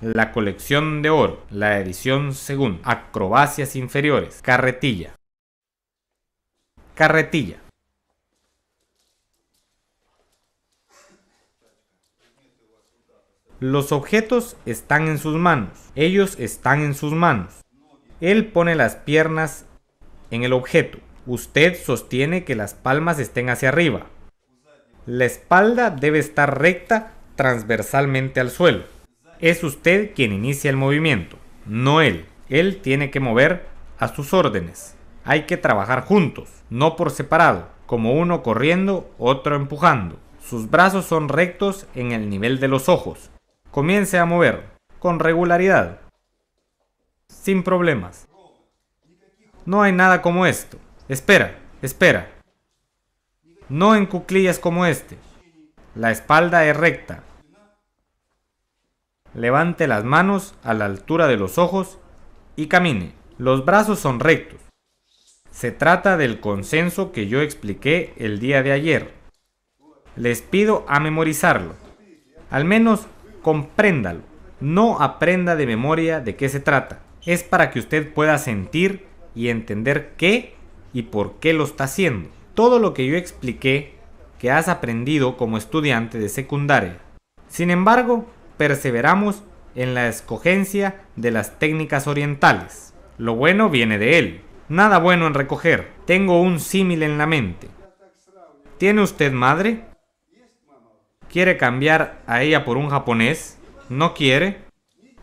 La colección de oro, la edición segunda, acrobacias inferiores, carretilla. Carretilla. Los objetos están en sus manos, ellos están en sus manos. Él pone las piernas en el objeto. Usted sostiene que las palmas estén hacia arriba. La espalda debe estar recta transversalmente al suelo es usted quien inicia el movimiento, no él. Él tiene que mover a sus órdenes. Hay que trabajar juntos, no por separado, como uno corriendo, otro empujando. Sus brazos son rectos en el nivel de los ojos. Comience a mover, con regularidad, sin problemas. No hay nada como esto. Espera, espera. No en cuclillas como este. La espalda es recta, levante las manos a la altura de los ojos y camine. Los brazos son rectos. Se trata del consenso que yo expliqué el día de ayer. Les pido a memorizarlo. Al menos compréndalo. No aprenda de memoria de qué se trata. Es para que usted pueda sentir y entender qué y por qué lo está haciendo. Todo lo que yo expliqué que has aprendido como estudiante de secundaria. Sin embargo, perseveramos en la escogencia de las técnicas orientales. Lo bueno viene de él. Nada bueno en recoger. Tengo un símil en la mente. ¿Tiene usted madre? ¿Quiere cambiar a ella por un japonés? ¿No quiere?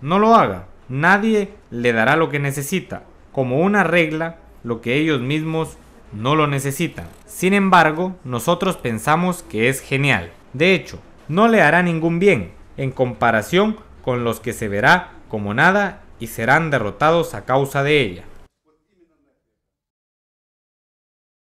No lo haga. Nadie le dará lo que necesita. Como una regla, lo que ellos mismos no lo necesitan. Sin embargo, nosotros pensamos que es genial. De hecho, no le hará ningún bien en comparación con los que se verá como nada y serán derrotados a causa de ella.